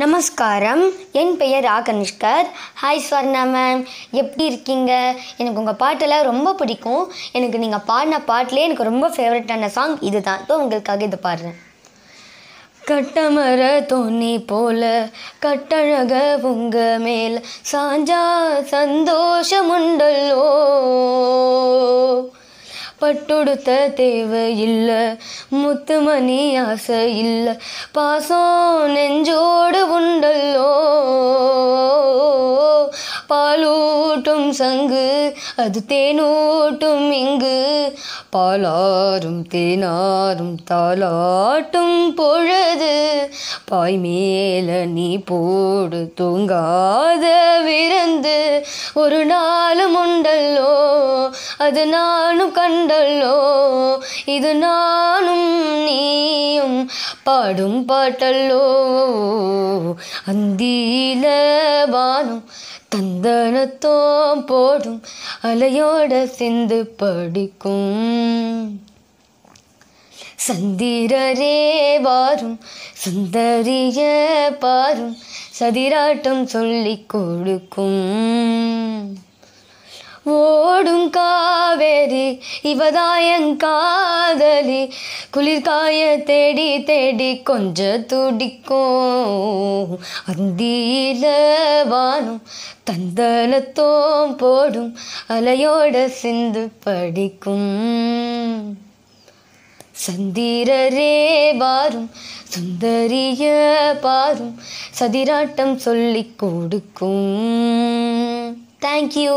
நமஸ்காரம் என் பெயர் ஆ கனிஷ்கர் ஹாய் ஸ்வர்ணா மேம் எப்படி இருக்கீங்க எனக்கு உங்கள் பாட்டெல்லாம் ரொம்ப பிடிக்கும் எனக்கு நீங்கள் பாடின பாட்டிலே எனக்கு ரொம்ப ஃபேவரட்டான சாங் இது தான் ஸோ உங்களுக்காக இது பாடுறேன் கட்டமர தோணி போல கட்டழக உங்க மேல் சாஞ்சா சந்தோஷமுண்டல்லோ பட்டுடுத்த தேவை இல்லை முத்துமணி ஆசை இல்லை பாசம் நெஞ்சோடு உண்டல்லோ பாலூட்டும் சங்கு அது தேனூட்டும் இங்கு பாலாரும் தேனாரும் தாலாட்டும் பொழுது பாய் மேல நீ போடு தூங்காத விருந்து ஒரு நாளும் உண்டல்லோ அது நானும் கண்டல்லோ இது நானும் நீயும் பாடும் பாட்டல்லோ அந்தியில வானம் தந்தனத்தோம் போடும் அலையோட சிந்து படிக்கும் சந்திரரே வாரும் சுந்தரிய பாரும் சதிராட்டம் சொல்லி கொடுக்கும் ஓடும் காவேரி இவதாயங் காதலி குளிர்காய தேடி தேடி கொஞ்ச துடிக்கும் அந்தியில வானும் தந்தனத்தோம் போடும் அலையோட சிந்து படிக்கும் சந்திரரே வாரும் சுந்தரிய பாரும் சதிராட்டம் சொல்லி கொடுக்கும் thank you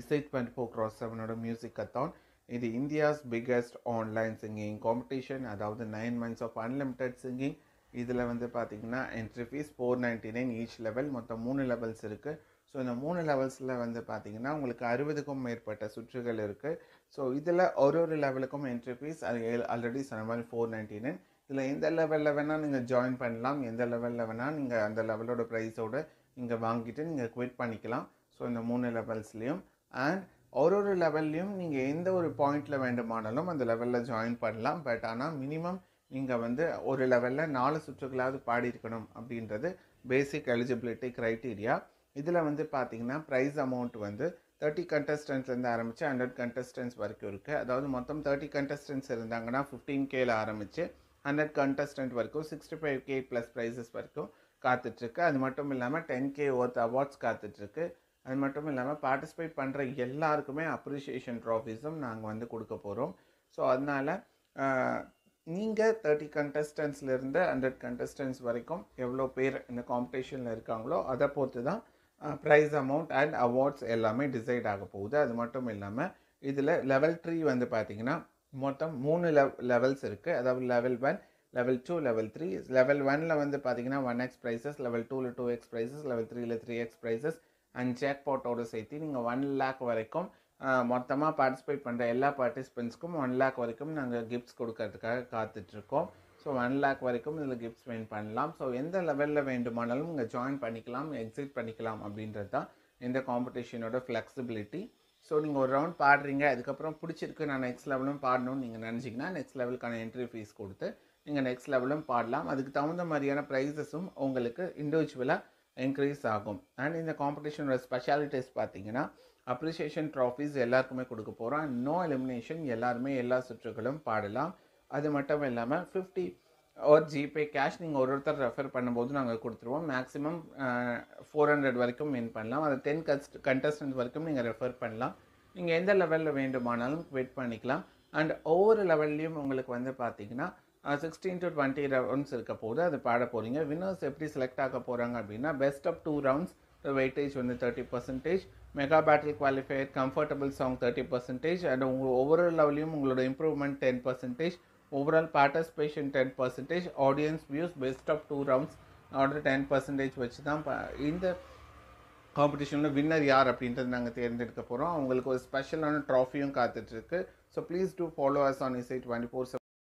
Isai twenty four cross செவனோட மியூசிக் கத்தான் இது India's biggest online singing competition அதாவது nine months of unlimited singing இதில் வந்து பார்த்திங்கன்னா entry fees four ninety nine each level மொத்தம் மூணு லெவல்ஸ் இருக்குது ஸோ இந்த மூணு லெவல்ஸில் வந்து பார்த்திங்கன்னா உங்களுக்கு அறுபதுக்கும் மேற்பட்ட சுற்றுகள் இருக்குது ஸோ இதில் ஒரு ஒரு லெவலுக்கும் என்ட்ரி ஃபீஸ் அது ஆல்ரெடி சொன்ன மாதிரி ஃபோர் நைன்ட்டி நைன் இதில் எந்த லெவலில் வேணால் நீங்கள் ஜாயின் பண்ணலாம் எந்த லெவலில் வேணால் நீங்கள் அந்த லெவலோட ப்ரைஸோடு நீங்கள் வாங்கிட்டு நீங்கள் குவிட் பண்ணிக்கலாம் ஸோ இந்த மூணு லெவல்ஸ்லேயும் அண்ட் ஒரு ஒரு லெவல்லையும் நீங்கள் எந்த ஒரு பாயிண்டில் வேண்டுமானாலும் அந்த லெவலில் ஜாயின் பண்ணலாம் பட் ஆனால் மினிமம் நீங்கள் வந்து ஒரு லெவலில் நாலு சுற்றுகளாவது பாடியிருக்கணும் அப்படின்றது பேசிக் எலிஜிபிலிட்டி க்ரைட்டீரியா இதில் வந்து பார்த்திங்கன்னா ப்ரைஸ் அமௌண்ட் வந்து தேர்ட்டி கண்டஸ்டன்ஸ்லேருந்து ஆரம்பித்து ஹண்ட்ரட் கண்டஸ்டன்ஸ் வரைக்கும் இருக்குது அதாவது மொத்தம் தேர்ட்டி கண்டஸ்டன்ஸ் இருந்தாங்கன்னா ஃபிஃப்டீன் கேல ஆரம்பித்து ஹண்ட்ரட் கண்டஸ்டன்ட் வரைக்கும் sixty five K plus prizes வரைக்கும் காத்துட்ருக்கு அது மட்டும் இல்லாமல் டென் கே ஒர்த் அவார்ட்ஸ் காத்துட்ருக்கு அது மட்டும் இல்லாமல் பார்ட்டிசிபேட் பண்ணுற எல்லாருக்குமே அப்ரிஷியேஷன் ட்ராஃபிஸும் நாங்கள் வந்து கொடுக்க போகிறோம் ஸோ அதனால் நீங்கள் தேர்ட்டி கண்டஸ்டன்ஸ்லேருந்து ஹண்ட்ரட் கண்டஸ்டன்ஸ் வரைக்கும் எவ்வளோ பேர் இந்த காம்படிஷனில் இருக்காங்களோ அதை பொறுத்து தான் ப்ரைஸ் அமௌண்ட் அண்ட் அவார்ட்ஸ் எல்லாமே டிசைட் ஆக போகுது அது மட்டும் இல்லாமல் இதில் லெவல் த்ரீ வந்து பார்த்திங்கன்னா மொத்தம் மூணு லெவ் லெவல்ஸ் இருக்குது அதாவது level one level two level three level ஒனில் வந்து பார்த்திங்கன்னா ஒன் எக்ஸ் ப்ரைஸஸ் லெவல் டூவில் டூ எக்ஸ் ப்ரைஸஸ் லெவல் த்ரீயில் த்ரீ எக்ஸ் ப்ரைஸஸ் அண்ட் போட்டோடு சேர்த்து நீங்கள் ஒன் லேக் வரைக்கும் மொத்தமாக பார்ட்டிசிபேட் பண்ணுற எல்லா பார்ட்டிசிபெண்ட்ஸ்க்கும் ஒன் லேக் வரைக்கும் நாங்கள் கிஃப்ட்ஸ் கொடுக்கறதுக்காக காத்துட்ருக்கோம் ஸோ ஒன் லேக் வரைக்கும் இதில் கிஃப்ட்ஸ் வெயின் பண்ணலாம் ஸோ எந்த லெவலில் வேண்டுமானாலும் இங்கே ஜாயின் பண்ணிக்கலாம் எக்ஸிட் பண்ணிக்கலாம் அப்படின்றது தான் இந்த காம்படிஷனோட ஃப்ளெக்சிபிலிட்டி ஸோ நீங்கள் ஒரு ரவுண்ட் பாடுறீங்க அதுக்கப்புறம் பிடிச்சிருக்கு நான் நெக்ஸ்ட் லெவலும் பாடணும்னு நீங்கள் நினச்சிங்கன்னா நெக்ஸ்ட் லெவலுக்கான என்ட்ரி ஃபீஸ் கொடுத்து நீங்கள் நெக்ஸ்ட் லெவலும் பாடலாம் அதுக்கு தகுந்த மாதிரியான ப்ரைஸஸும் உங்களுக்கு இண்டிவிஜுவலாக இன்க்ரீஸ் ஆகும் அண்ட் இந்த காம்படிஷனோட ஸ்பெஷாலிட்டிஸ் பார்த்தீங்கன்னா அப்ரிஷியேஷன் ட்ராஃபீஸ் எல்லாருக்குமே கொடுக்க போகிறோம் நோ எலிமினேஷன் எல்லாருமே எல்லா சுற்றுகளும் பாடலாம் அது மட்டும் இல்லாமல் ஃபிஃப்டி ஓர் ஜிபே கேஷ் நீங்கள் ஒரு ஒருத்தர் ரெஃபர் பண்ணும்போது நாங்கள் கொடுத்துருவோம் மேக்ஸிமம் ஃபோர் ஹண்ட்ரட் வரைக்கும் வின் பண்ணலாம் அது டென் கஸ்ட் கண்டஸ்டன்ட் வரைக்கும் நீங்கள் ரெஃபர் பண்ணலாம் நீங்கள் எந்த லெவலில் வேண்டுமானாலும் வெயிட் பண்ணிக்கலாம் அண்ட் ஒவ்வொரு லெவல்லையும் உங்களுக்கு வந்து பார்த்திங்கன்னா சிக்ஸ்டீன் டு டுவெண்ட்டி ரவுண்ட்ஸ் இருக்க போது அது பாட போகிறீங்க வின்னர்ஸ் எப்படி செலக்ட் ஆக போகிறாங்க அப்படின்னா best of two rounds weightage வந்து thirty percentage mega battle qualifier comfortable song thirty percentage and உங்கள் ஒவ்வொரு லெவலையும் உங்களோட improvement ten percentage overall participation ten percentage audience views best of two rounds order ten percentage வச்சு தான் இந்த காம்படிஷனில் winner யார் அப்படின்றது நாங்கள் தேர்ந்தெடுக்க போகிறோம் அவங்களுக்கு ஒரு ஸ்பெஷலான ட்ராஃபியும் காத்துட்ருக்கு so please do follow us on Isai twenty four